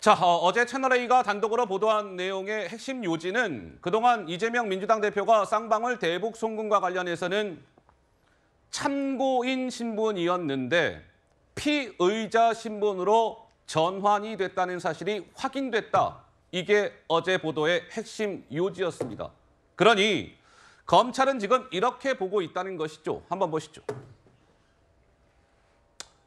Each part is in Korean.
자, 어, 제 채널A가 단독으로 보도한 내용의 핵심 요지는 그동안 이재명 민주당 대표가 쌍방울 대북 송금과 관련해서는 참고인 신분이었는데 피의자 신분으로 전환이 됐다는 사실이 확인됐다. 이게 어제 보도의 핵심 요지였습니다. 그러니 검찰은 지금 이렇게 보고 있다는 것이죠. 한번 보시죠.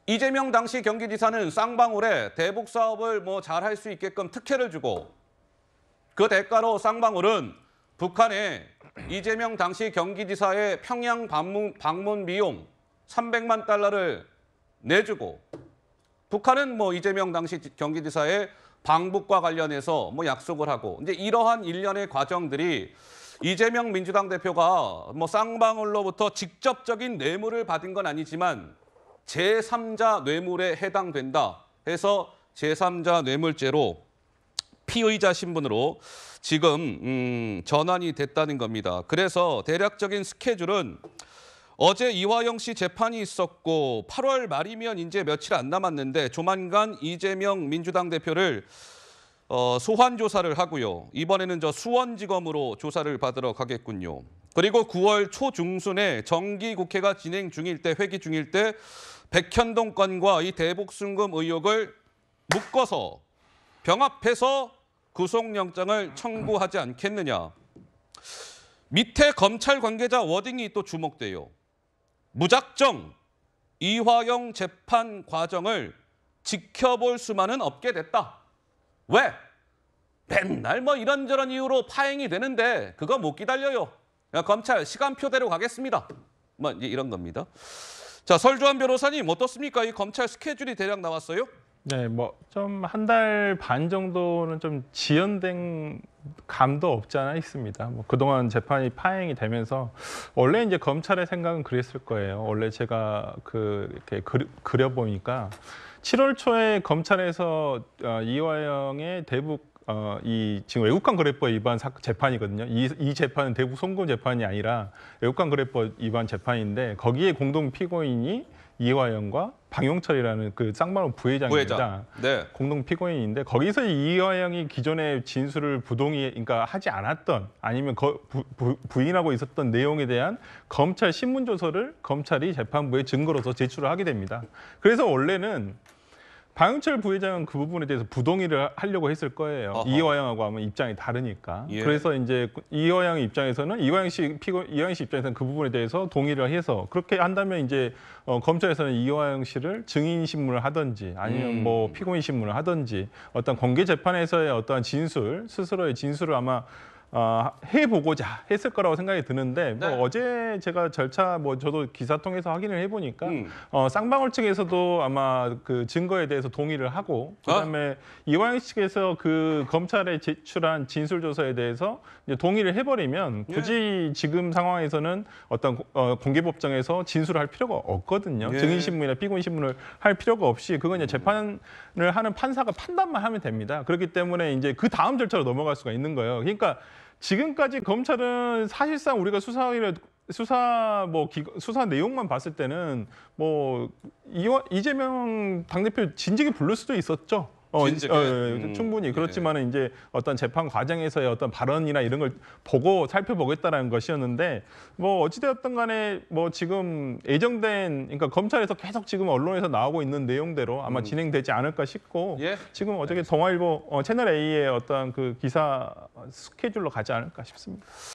이재명 당시 경기지사는 쌍방울에 대북 사업을 뭐잘할수 있게끔 특혜를 주고 그 대가로 쌍방울은 북한에 이재명 당시 경기지사의 평양 방문, 방문 비용 300만 달러를 내주고 북한은 뭐 이재명 당시 경기지사의 방북과 관련해서 뭐 약속을 하고 이제 이러한 일련의 과정들이 이재명 민주당 대표가 뭐 쌍방울로부터 직접적인 뇌물을 받은 건 아니지만 제3자 뇌물에 해당된다 해서 제3자 뇌물죄로 피의자 신분으로 지금 음, 전환이 됐다는 겁니다. 그래서 대략적인 스케줄은 어제 이화영 씨 재판이 있었고 8월 말이면 이제 며칠 안 남았는데 조만간 이재명 민주당 대표를 어, 소환 조사를 하고요. 이번에는 저 수원지검으로 조사를 받으러 가겠군요. 그리고 9월 초중순에 정기 국회가 진행 중일 때 회기 중일 때 백현동 권과이 대북순금 의혹을 묶어서 병합해서 구속영장을 청구하지 않겠느냐. 밑에 검찰 관계자 워딩이 또 주목돼요. 무작정 이화영 재판 과정을 지켜볼 수만은 없게 됐다. 왜? 맨날 뭐 이런저런 이유로 파행이 되는데 그거 못 기다려요. 검찰 시간표대로 가겠습니다. 뭐 이런 겁니다. 자 설주환 변호사님 어떻습니까? 이 검찰 스케줄이 대략 나왔어요? 네, 뭐 좀 한 달 반 정도는 좀 지연된 감도 없지 않아 있습니다. 뭐 그동안 재판이 파행이 되면서 원래 이제 검찰의 생각은 그랬을 거예요. 원래 제가 그 이렇게 그려 보니까 7월 초에 검찰에서 어, 이화영의 대북 어, 이 지금 외국관 거래법 위반 사, 재판이거든요. 이, 이 재판은 대북 송금 재판이 아니라 외국관 거래법 위반 재판인데 거기에 공동 피고인이 이화영과 방용철이라는 그 쌍방울 부회장입니다. 부회장. 네. 공동 피고인인데 거기서 이화영이 기존의 진술을 부동의 그러니까 하지 않았던 아니면 거, 부, 부, 인하고 있었던 내용에 대한 검찰 신문 조서를 검찰이 재판부에 증거로서 제출을 하게 됩니다. 그래서 원래는 방영철 부회장은 그 부분에 대해서 부동의를 하려고 했을 거예요. 어허. 이화영하고 하면 입장이 다르니까. 예. 그래서 이제 이화영 입장에서는 이화영 씨 피고 이화영 씨 입장에서는 그 부분에 대해서 동의를 해서 그렇게 한다면 이제 어, 검찰에서는 이화영 씨를 증인 신문을 하든지 아니면 음. 뭐 피고인 신문을 하든지 어떤 공개 재판에서의 어떠한 진술 스스로의 진술을 아마 어, 해보고자 했을 거라고 생각이 드는데 뭐 네. 뭐 어제 제가 절차 뭐 저도 기사 통해서 확인을 해보니까 음. 어, 쌍방울 측에서도 아마 그 증거에 대해서 동의를 하고 그다음에 어? 이화영 측에서 그 검찰에 제출한 진술 조서에 대해서 이제 동의를 해버리면 예. 굳이 예. 지금 상황에서는 어떤 어, 공개법정에서 진술할 을 필요가 없거든요. 예. 증인 신문이나 피고인 신문을 할 필요가 없이 그건 이제 음. 재판을 하는 판사가 판단만 하면 됩니다. 그렇기 때문에 이제 그 다음 절차로 넘어갈 수가 있는 거예요. 그러니까. 지금까지 검찰은 사실상 우리가 수사를 수사 뭐 기, 수사 내용만 봤을 때는 뭐 이재명 이 당대표 진즉에 부를 수도 있었죠. 어, 진짜, 어, 예, 예, 음, 충분히 네. 그렇지만은 네. 이제 어떤 재판 과정에서의 어떤 발언이나 이런 걸 보고 살펴보겠다라는 것이었는데 뭐 어찌되었든 간에 뭐 지금 예정된 그러니까 검찰에서 계속 지금 언론에서 나오고 있는 내용대로 아마 음. 진행되지 않을까 싶고 예? 지금 어저께 동아일보 어, 채널 A의 어떤 그 기사 스케줄로 가지 않을까 싶습니다.